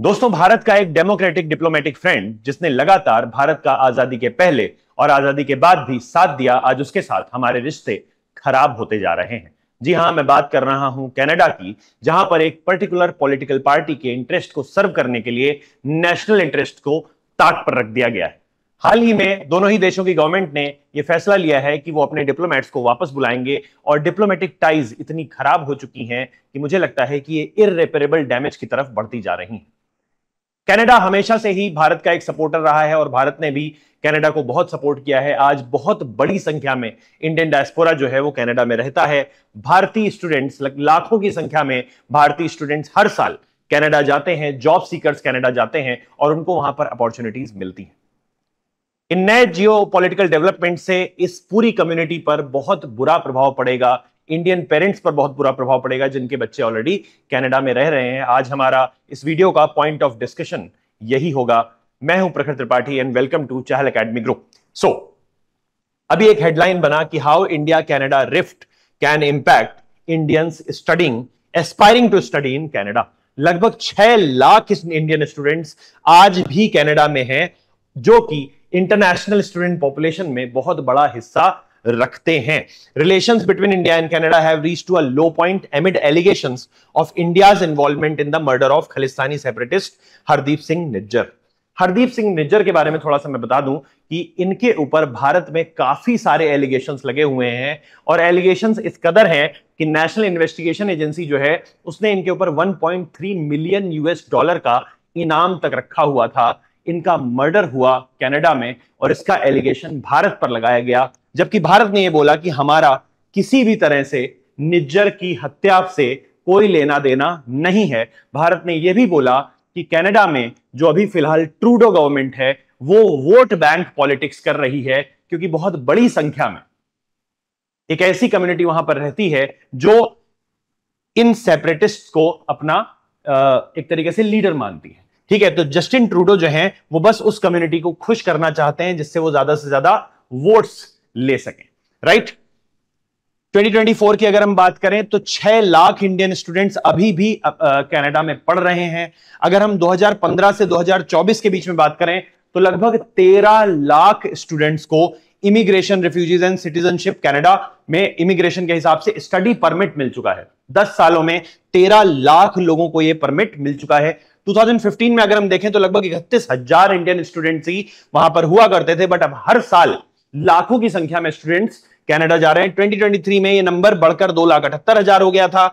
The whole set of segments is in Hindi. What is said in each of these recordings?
दोस्तों भारत का एक डेमोक्रेटिक डिप्लोमेटिक फ्रेंड जिसने लगातार भारत का आजादी के पहले और आजादी के बाद भी साथ दिया आज उसके साथ हमारे रिश्ते खराब होते जा रहे हैं जी हां मैं बात कर रहा हूं कनाडा की जहां पर एक पर्टिकुलर पॉलिटिकल पार्टी के इंटरेस्ट को सर्व करने के लिए नेशनल इंटरेस्ट को ताक पर रख दिया गया है हाल ही में दोनों ही देशों की गवर्नमेंट ने यह फैसला लिया है कि वो अपने डिप्लोमेट्स को वापस बुलाएंगे और डिप्लोमेटिक टाइज इतनी खराब हो चुकी हैं कि मुझे लगता है कि ये इरेपेरेबल डैमेज की तरफ बढ़ती जा रही है कनाडा हमेशा से ही भारत का एक सपोर्टर रहा है और भारत ने भी कनाडा को बहुत सपोर्ट किया है आज बहुत बड़ी संख्या में इंडियन डायस्पोरा जो है वो कनाडा में रहता है भारतीय स्टूडेंट्स लाखों की संख्या में भारतीय स्टूडेंट्स हर साल कनाडा जाते हैं जॉब सीकर्स कनाडा जाते हैं और उनको वहां पर अपॉर्चुनिटीज मिलती हैं इन नए जियो डेवलपमेंट से इस पूरी कम्युनिटी पर बहुत बुरा प्रभाव पड़ेगा इंडियन पेरेंट्स पर बहुत बुरा प्रभाव पड़ेगा जिनके बच्चे ऑलरेडी कनाडा में रह रहे हैं आज हमारा इस वीडियो का पॉइंट ऑफ डिस्कशन यही होगा मैं हूं Prakhar Tripathi and welcome to Chahal academy group so अभी एक हेडलाइन बना कि how India Canada rift can impact Indians studying aspiring to study in Canada लगभग छह लाख इंडियन स्टूडेंट्स आज भी कनाडा में हैं जो कि इंटरनेशनल स्टूडेंट पॉपुलेशन में बहुत बड़ा हिस्सा रखते हैं relations between India and Canada have reach to a low point amid allegations of India's involvement in the murder of Khalistani separatist Hardeep Singh Nijjar Hardeep Singh Nijjar के बारे में थोड़ा सा मैं बता दूं कि इनके ऊपर भारत में काफी सारे एलिगेशन लगे हुए हैं और एलिगेशन इस कदर हैं कि नेशनल इन्वेस्टिगेशन एजेंसी जो है उसने इनके ऊपर 1.3 मिलियन यूएस डॉलर का इनाम तक रखा हुआ था इनका मर्डर हुआ कनाडा में और इसका एलिगेशन भारत पर लगाया गया जबकि भारत ने यह बोला कि हमारा किसी भी तरह से निज्जर की हत्या से कोई लेना देना नहीं है भारत ने यह भी बोला कि कनाडा में जो अभी फिलहाल ट्रूडो गवर्नमेंट है वो वोट बैंक पॉलिटिक्स कर रही है क्योंकि बहुत बड़ी संख्या में एक ऐसी कम्युनिटी वहां पर रहती है जो इन सेपरेटिस्ट को अपना एक तरीके से लीडर मानती है ठीक है तो जस्टिन ट्रूडो जो है वो बस उस कम्युनिटी को खुश करना चाहते हैं जिससे वो ज्यादा से ज्यादा वोट्स ले सकें राइट 2024 की अगर हम बात करें तो 6 लाख इंडियन स्टूडेंट्स अभी भी कनाडा में पढ़ रहे हैं अगर हम 2015 से 2024 के बीच में बात करें तो लगभग 13 लाख स्टूडेंट्स को immigration refugees and citizenship Canada में इमिग्रेशन के हिसाब से स्टडी परमिट मिल चुका है 10 सालों में 13 लाख लोगों को यह परमिट मिल चुका है 2015 में अगर हम देखें तो लगभग इकतीस हजार इंडियन स्टूडेंट्स ही वहां पर हुआ करते थे बट अब हर साल लाखों की संख्या में स्टूडेंट्स कनाडा जा रहे हैं 2023 में ये नंबर बढ़कर दो लाख अठहत्तर हजार हो गया था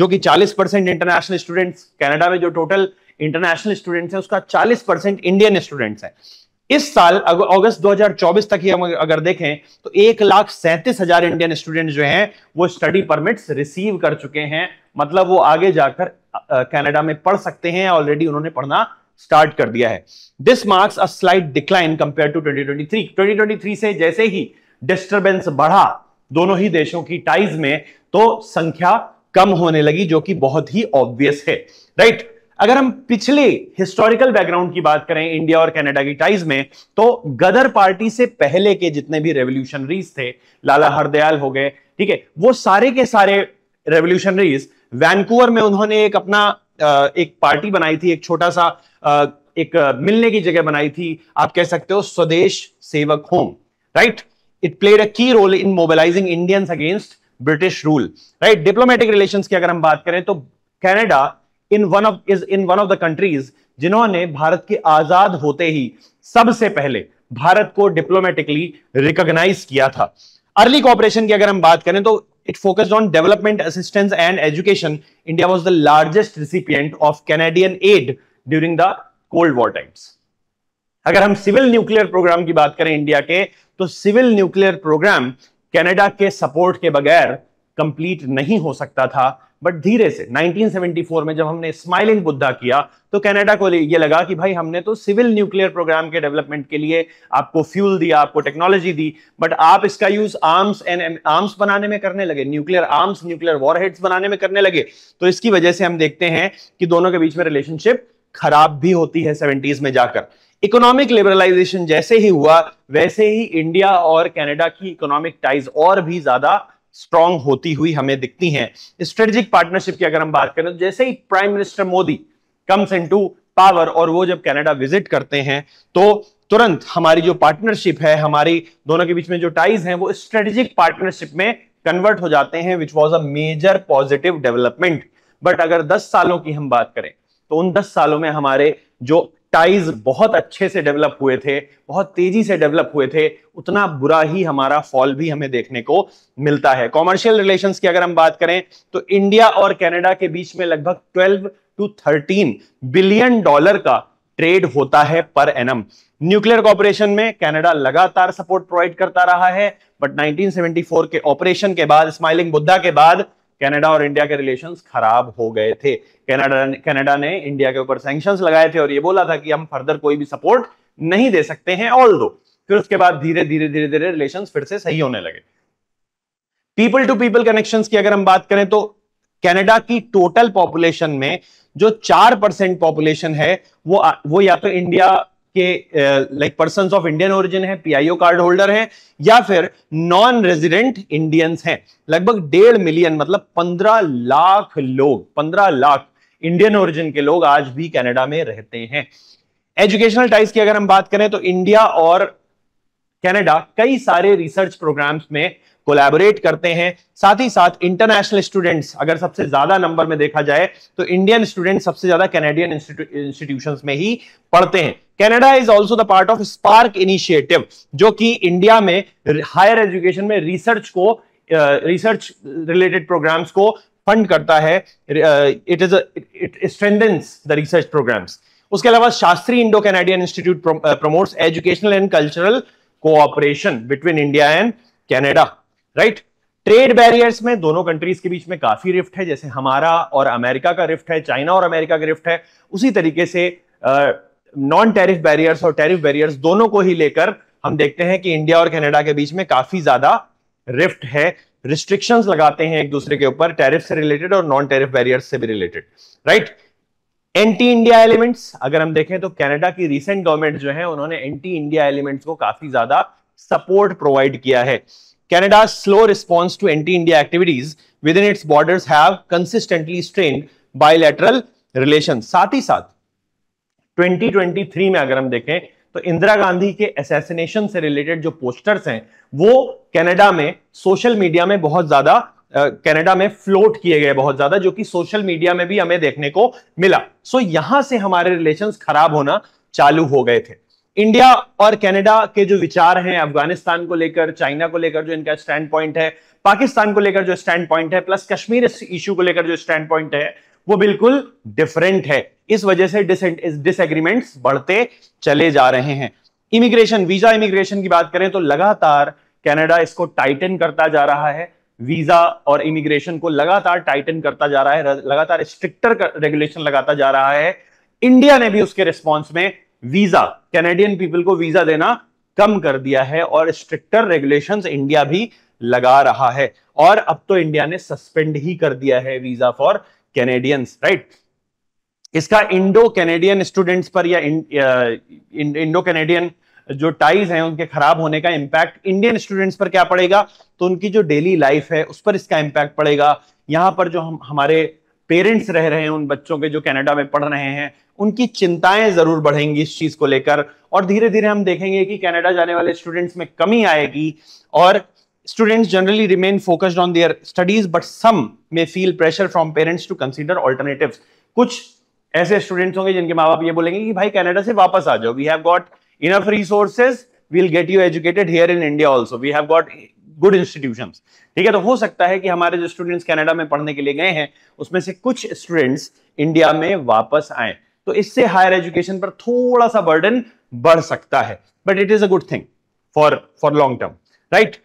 जो कि 40 परसेंट इंटरनेशनल स्टूडेंट्स कनाडा में जो टोटल इंटरनेशनल स्टूडेंट्स हैं उसका 40 परसेंट इंडियन स्टूडेंट्स हैं इस साल अगस्त 2024 तक ही हम अगर देखें तो एक लाख सैंतीस हजार इंडियन स्टूडेंट जो हैं वो स्टडी परमिट्स रिसीव कर चुके हैं मतलब वो आगे जाकर कनाडा में पढ़ सकते हैं ऑलरेडी उन्होंने पढ़ना स्टार्ट कर दिया है this marks a slight decline compare to 2023 2023 से जैसे ही डिस्टरबेंस बढ़ा दोनों ही देशों की टाइज में तो संख्या कम होने लगी जो कि बहुत ही ऑब्वियस है राइट right? अगर हम पिछले हिस्टोरिकल बैकग्राउंड की बात करें इंडिया और कनाडा की टाइज में तो गदर पार्टी से पहले के जितने भी रेवोल्यूशनरीज थे लाला हरदयाल हो गए ठीक है वो सारे के सारे रेवोल्यूशनरीज वैनकूवर में उन्होंने एक अपना एक पार्टी बनाई थी एक छोटा सा एक मिलने की जगह बनाई थी आप कह सकते हो Swadesh Sevak home right it played a key role in mobilizing Indians against British rule right diplomatic relations की अगर हम बात करें तो Canada in one of is in one of the countries जिन्होंने भारत के आजाद होते ही सबसे पहले भारत को डिप्लोमेटिकली रिकॉग्नाइज किया था अर्ली कॉपरेशन की अगर हम बात करें तो it focused on development assistance and education India was the largest recipient of Canadian aid during the cold war times अगर हम सिविल न्यूक्लियर प्रोग्राम की बात करें इंडिया के तो सिविल न्यूक्लियर प्रोग्राम कनाडा के सपोर्ट के बगैर कंप्लीट नहीं हो सकता था बट धीरे से 1974 में जब हमने स्माइलिंग बुद्धा किया तो कनाडा को यह लगा कि भाई हमने तो सिविल न्यूक्लियर प्रोग्राम के डेवलपमेंट के लिए आपको फ्यूल दिया आपको टेक्नोलॉजी दी बट आप इसका यूज आर्म्स एंड आर्म्स बनाने में करने लगे न्यूक्लियर आर्म्स न्यूक्लियर वॉरहेड्स बनाने में करने लगे तो इसकी वजह से हम देखते हैं कि दोनों के बीच में रिलेशनशिप खराब भी होती है सेवेंटीज में जाकर इकोनॉमिक लिबरलाइजेशन जैसे ही हुआ वैसे ही इंडिया और कनाडा की इकोनॉमिक टाइज और भी ज्यादा स्ट्रांग होती हुई हमें दिखती हैं स्ट्रेटेजिक पार्टनरशिप की अगर हम बात करें तो जैसे ही prime minister Modi comes into power और वो जब कनाडा विजिट करते हैं तो तुरंत हमारी जो पार्टनरशिप है हमारी दोनों के बीच में जो टाइज हैं वो स्ट्रेटेजिक पार्टनरशिप में कन्वर्ट हो जाते हैं which was a major positive development but अगर 10 सालों की हम बात करें तो उन दस सालों में हमारे जो टाइज बहुत अच्छे से डेवलप हुए थे बहुत तेजी से डेवलप हुए थे उतना बुरा ही हमारा फॉल भी हमें देखने को मिलता है कॉमर्शियल रिलेशंस की अगर हम बात करें तो इंडिया और कनाडा के बीच में लगभग 12 टू 13 बिलियन डॉलर का ट्रेड होता है पर एनम न्यूक्लियर कॉपरेशन में कनाडा लगातार सपोर्ट प्रोवाइड करता रहा है बट 1974 के ऑपरेशन के बाद स्माइलिंग बुद्धा के बाद कनाडा और इंडिया के रिलेशंस खराब हो गए थे कनाडा कनाडा ने इंडिया के ऊपर सैंक्शंस लगाए थे और ये बोला था कि हम फर्दर कोई भी सपोर्ट नहीं दे सकते हैं ऑल दो फिर उसके बाद धीरे धीरे धीरे धीरे रिलेशन फिर से सही होने लगे पीपल टू पीपल कनेक्शन की अगर हम बात करें तो कैनेडा की टोटल पॉपुलेशन में जो चार परसेंट पॉपुलेशन है वो वो या तो इंडिया के like person of Indian origin है पीआईओ कार्ड होल्डर है या फिर नॉन रेजिडेंट इंडियंस हैं लगभग डेढ़ मिलियन मतलब पंद्रह लाख लोग पंद्रह लाख इंडियन ओरिजिन के लोग आज भी कनाडा में रहते हैं एजुकेशनल टाइप्स की अगर हम बात करें तो इंडिया और कनाडा कई सारे रिसर्च प्रोग्राम्स में कोलैबोरेट करते हैं साथ ही साथ इंटरनेशनल स्टूडेंट्स अगर सबसे ज्यादा नंबर में देखा जाए तो इंडियन स्टूडेंट सबसे ज्यादा कैनेडियन इंस्टीट्यूशन में ही पढ़ते हैं Canada is also the part of SPARK initiative जो कि इंडिया में हायर एजुकेशन में रिसर्च को रिसर्च रिलेटेड प्रोग्राम्स को फंड करता है it is it strengthens the research programs उसके अलावा Shastri Indo Canadian institute promotes educational and cultural cooperation between India and Canada right trade barriers में दोनों कंट्रीज के बीच में काफी रिफ्ट है जैसे हमारा और अमेरिका का रिफ्ट है चाइना और अमेरिका का रिफ्ट है उसी तरीके से नॉन टैरिफ बैरियर्स और टैरिफ बैरियर्स दोनों को ही लेकर हम देखते हैं कि इंडिया और कनाडा के बीच में काफी ज्यादा रिफ्ट है रिस्ट्रिक्शन लगाते हैं एक दूसरे के ऊपर टैरिफ से रिलेटेड और नॉन टैरिफ बैरियर्स से भी related right anti India elements अगर हम देखें तो कनाडा की रिसेंट गवर्नमेंट जो है उन्होंने एंटी इंडिया एलिमेंट्स को काफी ज्यादा सपोर्ट प्रोवाइड किया है Canada's slow response to anti-India activities within its borders have consistently strained bilateral relations. साथ ही साथ 2023 में अगर हम देखें तो इंदिरा गांधी के असैसिनेशन से रिलेटेड जो पोस्टर्स हैं वो कनाडा में सोशल मीडिया में बहुत ज्यादा कनाडा में फ्लोट किए गए बहुत ज्यादा जो कि सोशल मीडिया में भी हमें देखने को मिला सो so, यहां से हमारे रिलेशंस खराब होना चालू हो गए थे इंडिया और कनाडा के जो विचार हैं अफगानिस्तान को लेकर चाइना को लेकर जो इनका स्टैंड पॉइंट है पाकिस्तान को लेकर जो स्टैंड पॉइंट है प्लस कश्मीर इश्यू को लेकर जो स्टैंड पॉइंट है वो बिल्कुल डिफरेंट है इस वजह से डिसएग्रीमेंट्स बढ़ते चले जा रहे हैं इमिग्रेशन वीजा इमिग्रेशन की बात करें तो लगातार कनाडा इसको टाइटन करता जा रहा है वीजा और इमिग्रेशन को लगातार टाइटन करता जा रहा है लगातार स्ट्रिक्टर रेगुलेशन लगाता जा रहा है इंडिया ने भी उसके रिस्पॉन्स में वीजा कैनेडियन पीपल को वीजा देना कम कर दिया है और स्ट्रिक्टर रेगुलेशन इंडिया भी लगा रहा है और अब तो इंडिया ने सस्पेंड ही कर दिया है वीजा फॉर कैनेडियंस राइट इसका इंडो कैनेडियन स्टूडेंट्स पर या इंडो कैनेडियन जो टाइज हैं उनके खराब होने का इंपैक्ट इंडियन स्टूडेंट्स पर क्या पड़ेगा तो उनकी जो डेली लाइफ है उस पर इसका इंपैक्ट पड़ेगा यहां पर जो हम हमारे पेरेंट्स रह रहे हैं उन बच्चों के जो कनाडा में पढ़ रहे हैं उनकी चिंताएं जरूर बढ़ेंगी इस चीज को लेकर और धीरे धीरे हम देखेंगे कि कनाडा जाने वाले स्टूडेंट्स में कमी आएगी और students generally remain focused on their studies but some may feel pressure from parents to consider alternative कुछ ऐसे स्टूडेंट्स होंगे जिनके माँ बाप ये बोलेंगे कि भाई कनाडा से वापस आ जाओ we have got enough resources we'll get you educated here in India also we have got good institution ठीक है तो हो सकता है कि हमारे जो स्टूडेंट्स कनाडा में पढ़ने के लिए गए हैं उसमें से कुछ स्टूडेंट्स इंडिया में वापस आए तो इससे हायर एजुकेशन पर थोड़ा सा बर्डन बढ़ सकता है but it is a good thing for for long term right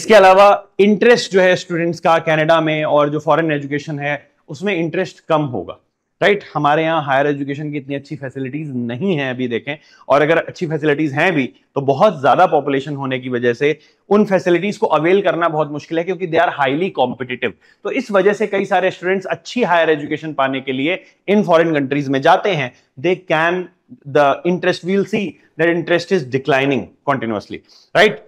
इसके अलावा इंटरेस्ट जो है स्टूडेंट्स का कनाडा में और जो फॉरेन एजुकेशन है उसमें इंटरेस्ट कम होगा राइट हमारे यहाँ हायर एजुकेशन की इतनी अच्छी फैसिलिटीज नहीं है अभी देखें और अगर अच्छी फैसिलिटीज हैं भी तो बहुत ज्यादा पॉपुलेशन होने की वजह से उन फैसिलिटीज को अवेल करना बहुत मुश्किल है क्योंकि दे आर हाईली कॉम्पिटिटिव तो इस वजह से कई सारे स्टूडेंट्स अच्छी हायर एजुकेशन पाने के लिए इन फॉरिन कंट्रीज में जाते हैं they can the interest we'll see that interest is declining continuously right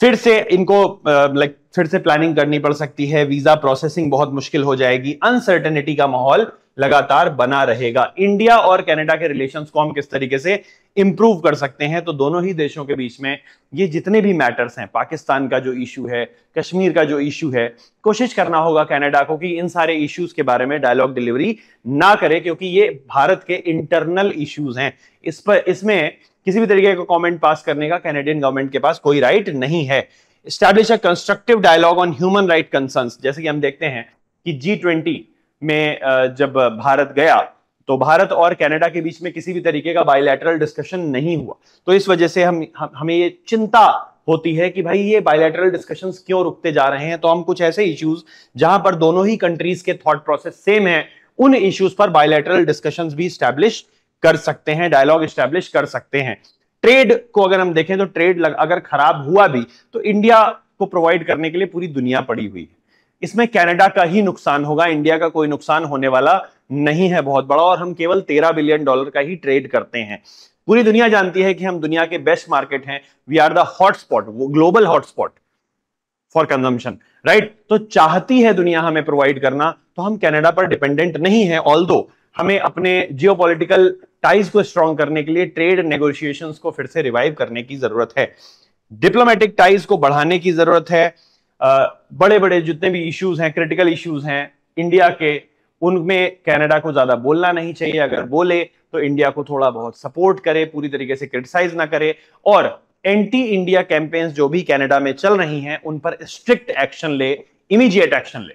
फिर से इनको लाइक uh, फिर से प्लानिंग करनी पड़ सकती है वीजा प्रोसेसिंग बहुत मुश्किल हो जाएगी अनसर्टेनिटी का माहौल लगातार बना रहेगा इंडिया और कनाडा के रिलेशन को हम किस तरीके से इंप्रूव कर सकते हैं तो दोनों ही देशों के बीच में ये जितने भी मैटर्स हैं पाकिस्तान का जो इशू है कश्मीर का जो इशू है कोशिश करना होगा कनाडा को कि इन सारे इश्यूज के बारे में डायलॉग डिलीवरी ना करे क्योंकि ये भारत के इंटरनल इश्यूज हैं इस पर इसमें किसी भी तरीके का कमेंट पास करने का कैनेडियन गवर्नमेंट के पास कोई राइट नहीं है establish a constructive dialogue on human right concern जैसे कि हम देखते हैं कि जी ट्वेंटी में जब भारत गया तो भारत और कनाडा के बीच में किसी भी तरीके का बायोलैटरल डिस्कशन नहीं हुआ तो इस वजह से हम, हमें ये चिंता होती है कि भाई ये बायोलैटरल डिस्कशंस क्यों रुकते जा रहे हैं तो हम कुछ ऐसे इश्यूज जहां पर दोनों ही कंट्रीज के थॉट प्रोसेस सेम है उन इश्यूज पर बायोलैटरल डिस्कशंस भी स्टैब्लिश कर सकते हैं डायलॉग स्टैब्लिश कर सकते हैं ट्रेड को अगर हम देखें तो ट्रेड अगर खराब हुआ भी तो इंडिया को प्रोवाइड करने के लिए पूरी दुनिया पड़ी हुई है इसमें कनाडा का ही नुकसान होगा इंडिया का कोई नुकसान होने वाला नहीं है बहुत बड़ा और हम केवल तेरह बिलियन डॉलर का ही ट्रेड करते हैं पूरी दुनिया जानती है कि हम दुनिया के बेस्ट मार्केट हैं we are the hotspot global hotspot for consumption right तो चाहती है दुनिया हमें प्रोवाइड करना तो हम कनाडा पर डिपेंडेंट नहीं है ऑल हमें अपने जियोपॉलिटिकल टाइज को स्ट्रॉन्ग करने के लिए ट्रेड नेगोशिएशंस को फिर से रिवाइव करने की जरूरत है डिप्लोमेटिक टाइज को बढ़ाने की जरूरत है बड़े बड़े जितने भी इश्यूज हैं क्रिटिकल इश्यूज हैं इंडिया के उनमें कनाडा को ज्यादा बोलना नहीं चाहिए अगर बोले तो इंडिया को थोड़ा बहुत सपोर्ट करे पूरी तरीके से क्रिटिसाइज ना करे और एंटी इंडिया कैंपेन्स जो भी कनाडा में चल रही हैं उन पर स्ट्रिक्ट एक्शन ले इमीडिएट एक्शन ले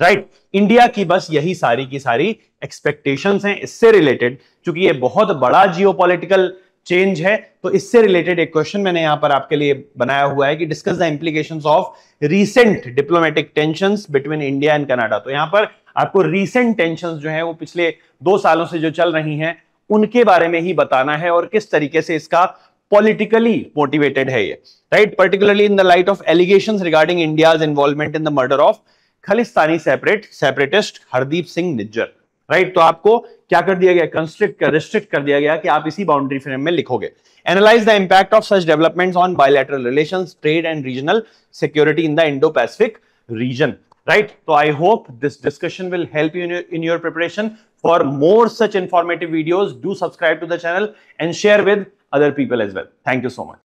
राइट right. इंडिया की बस यही सारी की सारी एक्सपेक्टेशंस हैं इससे रिलेटेड क्योंकि ये बहुत बड़ा जियोपॉलिटिकल चेंज है तो इससे रिलेटेड एक क्वेश्चन मैंने यहां पर आपके लिए बनाया हुआ है कि discuss the implication of recent diplomatic tension between India and Canada तो यहां पर आपको रीसेंट टेंशन जो है वो पिछले दो सालों से जो चल रही हैं उनके बारे में ही बताना है और किस तरीके से इसका पॉलिटिकली मोटिवेटेड है ये right particularly in the light of allegation regarding India involvement in the murder of Khalistani separate separatist Hardeep Singh Nijjar right तो आपको क्या कर दिया गया कंस्ट्रिक्ट कर रिस्ट्रिक्ट कर दिया गया कि आप इसी बाउंड्री फ्रेम में लिखोगे analyze the impact of such developments on bilateral relation trade and regional security in the Indo Pacific region right तो I hope this discussion will help you in your preparation for more such informative videos do subscribe to the channel and share with other people as well thank you so much